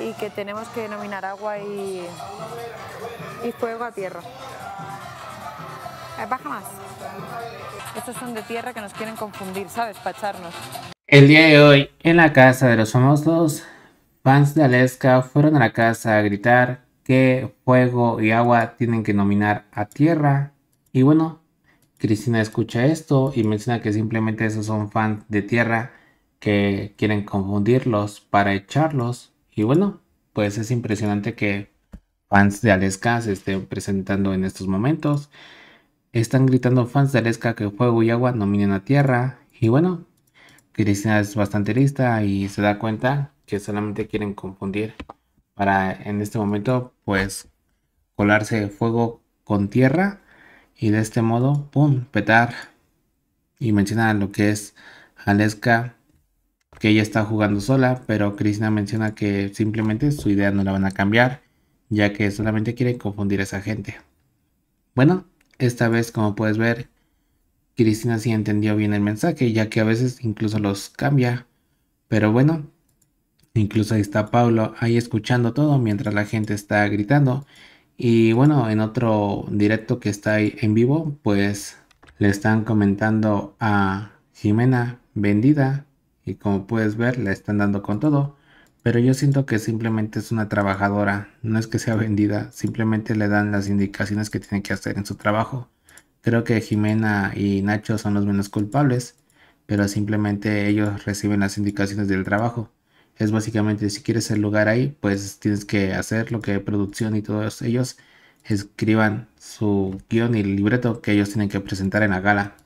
y que tenemos que nominar agua y, y fuego a tierra. Eh, baja más. Estos son de tierra que nos quieren confundir, ¿sabes? Pacharnos. El día de hoy, en la casa de los famosos, fans de Aleska fueron a la casa a gritar que fuego y agua tienen que nominar a tierra. Y bueno, Cristina escucha esto y menciona que simplemente esos son fans de tierra que quieren confundirlos para echarlos. Y bueno, pues es impresionante que fans de Aleska se estén presentando en estos momentos. Están gritando fans de Aleska que fuego y agua nominen a tierra. Y bueno, Cristina es bastante lista y se da cuenta que solamente quieren confundir para en este momento pues colarse fuego con tierra y de este modo, ¡pum!, petar. Y menciona lo que es Aleska que ella está jugando sola, pero Cristina menciona que simplemente su idea no la van a cambiar, ya que solamente quieren confundir a esa gente. Bueno, esta vez como puedes ver, Cristina sí entendió bien el mensaje, ya que a veces incluso los cambia, pero bueno, incluso ahí está Pablo ahí escuchando todo mientras la gente está gritando. Y bueno, en otro directo que está ahí en vivo, pues le están comentando a Jimena vendida y como puedes ver la están dando con todo. Pero yo siento que simplemente es una trabajadora, no es que sea vendida, simplemente le dan las indicaciones que tiene que hacer en su trabajo. Creo que Jimena y Nacho son los menos culpables, pero simplemente ellos reciben las indicaciones del trabajo. Es básicamente si quieres el lugar ahí, pues tienes que hacer lo que producción y todos ellos escriban su guión y el libreto que ellos tienen que presentar en la gala.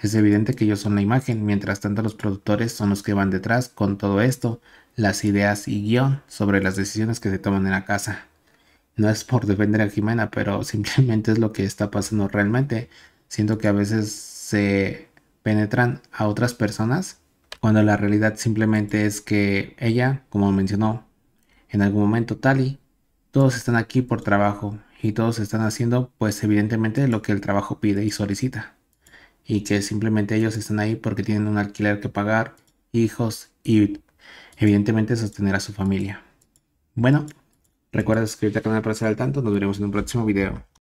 Es evidente que ellos son la imagen, mientras tanto los productores son los que van detrás con todo esto, las ideas y guión sobre las decisiones que se toman en la casa. No es por defender a Jimena, pero simplemente es lo que está pasando realmente. Siento que a veces se penetran a otras personas cuando la realidad simplemente es que ella, como mencionó en algún momento Tali, todos están aquí por trabajo y todos están haciendo pues evidentemente lo que el trabajo pide y solicita y que simplemente ellos están ahí porque tienen un alquiler que pagar, hijos y evidentemente sostener a su familia. Bueno, recuerda suscribirte al canal para estar al tanto, nos veremos en un próximo video.